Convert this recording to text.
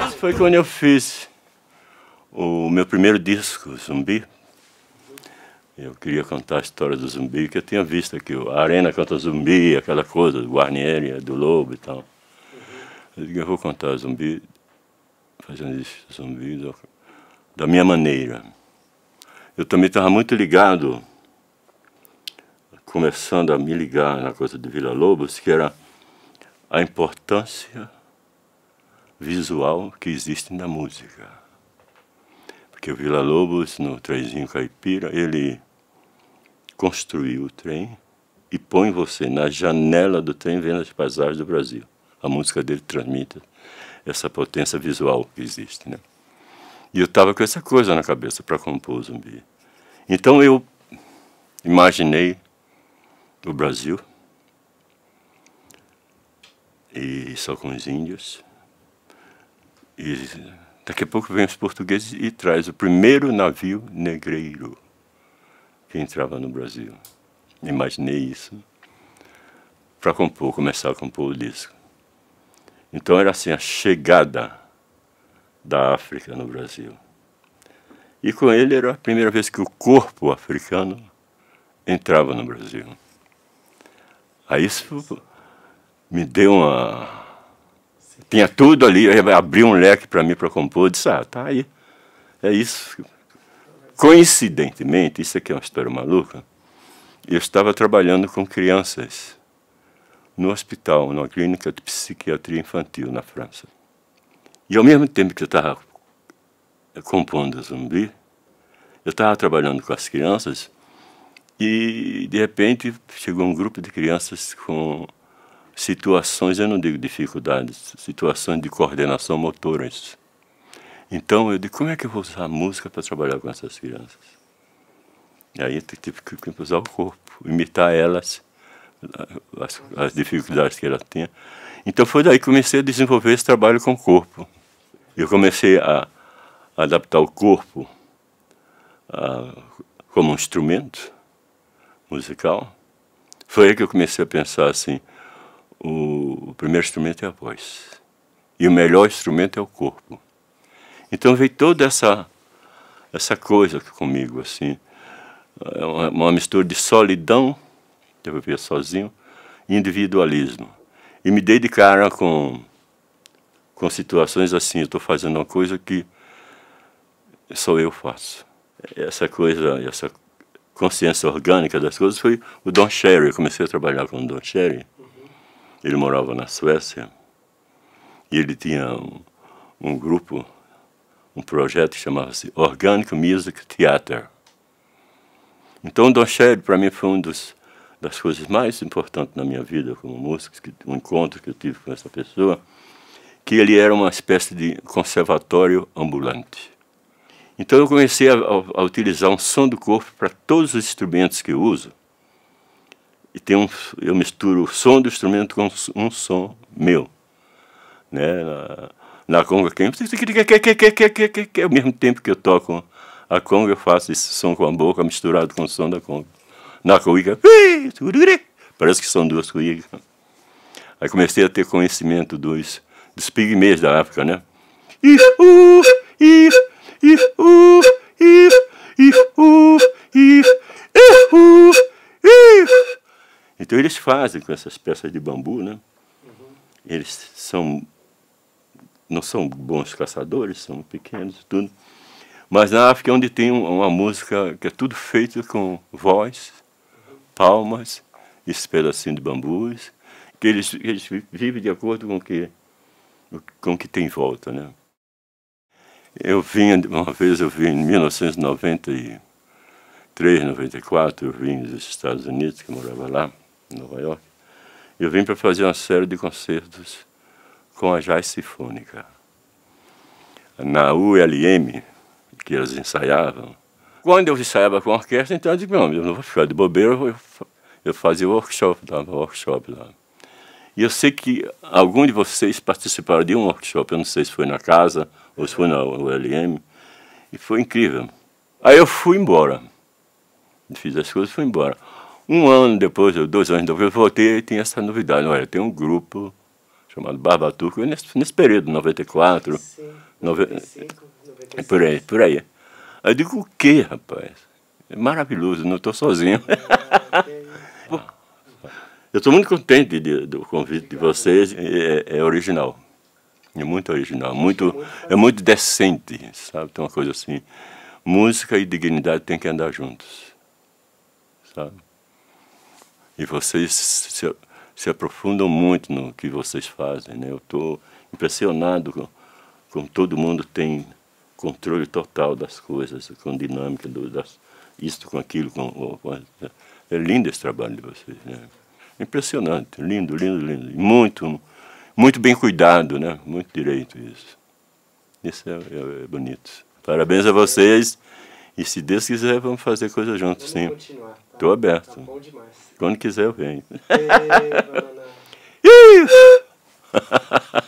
Isso foi quando eu fiz o meu primeiro disco, Zumbi, eu queria contar a história do zumbi, que eu tinha visto aqui, a arena contra o zumbi, aquela coisa, do Guarnieri, do Lobo e tal. Eu digo, eu vou contar zumbi, fazendo isso, zumbi, da minha maneira. Eu também estava muito ligado, começando a me ligar na coisa de Vila Lobos, que era a importância visual que existe na música. Porque o Vila Lobos, no Trezinho Caipira, ele construiu o trem e põe você na janela do trem vendo as paisagens do Brasil. A música dele transmite essa potência visual que existe, né? E eu estava com essa coisa na cabeça para compor o zumbi. Então eu imaginei o Brasil e só com os índios. E daqui a pouco vem os portugueses e traz o primeiro navio negreiro que entrava no Brasil. Imaginei isso para compor, começar a compor o disco. Então era assim a chegada da África no Brasil. E com ele era a primeira vez que o corpo africano entrava no Brasil. Aí isso me deu uma. Tinha tudo ali, abriu um leque para mim para compor, eu disse: ah, tá aí. É isso Coincidentemente, isso aqui é uma história maluca, eu estava trabalhando com crianças no hospital, numa clínica de psiquiatria infantil na França. E ao mesmo tempo que eu estava compondo zumbi, eu estava trabalhando com as crianças e de repente chegou um grupo de crianças com situações, eu não digo dificuldades, situações de coordenação motoras. Então eu disse, como é que eu vou usar a música para trabalhar com essas crianças? E aí eu tive que usar o corpo, imitar elas, as, as dificuldades que ela tinha. Então foi daí que comecei a desenvolver esse trabalho com o corpo. Eu comecei a adaptar o corpo a, como um instrumento musical. Foi aí que eu comecei a pensar assim, o, o primeiro instrumento é a voz. E o melhor instrumento é o corpo. Então veio toda essa essa coisa comigo assim, é uma, mistura de solidão, que eu vivia sozinho, e individualismo. E me dei de cara com com situações assim, eu estou fazendo uma coisa que só eu faço. Essa coisa, essa consciência orgânica das coisas foi o Don Cherry. Eu comecei a trabalhar com o Don Cherry. Ele morava na Suécia e ele tinha um, um grupo um projeto que chamava-se Organic Music Theater. Então, Don Shelley, para mim, foi uma das coisas mais importantes na minha vida como músico, que, um encontro que eu tive com essa pessoa, que ele era uma espécie de conservatório ambulante. Então, eu comecei a, a utilizar um som do corpo para todos os instrumentos que eu uso. E tem um, eu misturo o som do instrumento com um som meu. Né? na conga que ao mesmo tempo que eu toco a conga eu faço esse som com a boca misturado com o som da conga na cuíca parece que são duas cuícas aí comecei a ter conhecimento dos dos pigmeus da África né então eles fazem com essas peças de bambu né eles são não são bons caçadores, são pequenos e tudo. Mas na África é onde tem uma música que é tudo feito com voz, palmas, esse pedacinho de bambus, que eles, eles vivem de acordo com o que, com o que tem em volta, né? Eu vim, uma vez eu vim em 1993, 94, eu vim dos Estados Unidos, que eu morava lá, em Nova York. Eu vim para fazer uma série de concertos com a jazz sinfônica. Na ULM, que eles ensaiavam, quando eu ensaiava com a orquestra, então eu disse, não, eu não vou ficar de bobeira, eu, eu fazia workshop, dava workshop lá. E eu sei que algum de vocês participaram de um workshop, eu não sei se foi na casa ou se foi na ULM, e foi incrível. Aí eu fui embora, fiz as coisas e fui embora. Um ano depois, dois anos depois, eu voltei e tem essa novidade, olha, tem um grupo chamado Barbatuco, nesse, nesse período, 94, 95, 95, Por aí, por aí. Aí eu digo, o quê, rapaz? É maravilhoso, não estou sozinho. Ah, eu estou muito contente de, do convite de vocês, é, é original. É muito original, muito, é muito decente, sabe? Tem uma coisa assim, música e dignidade têm que andar juntos, sabe? E vocês se, se aprofundam muito no que vocês fazem. Né? Eu estou impressionado com, com todo mundo tem controle total das coisas, com dinâmica do, das, isto com aquilo. Com, com, é lindo esse trabalho de vocês. Né? Impressionante, lindo, lindo, lindo. Muito, muito bem cuidado, né? muito direito isso. Isso é, é, é bonito. Parabéns a vocês. E se Deus quiser, vamos fazer coisa juntos, vamos sim. Continuar. Estou aberto. Tá bom demais. Quando quiser eu venho. Ei, banana. Isso!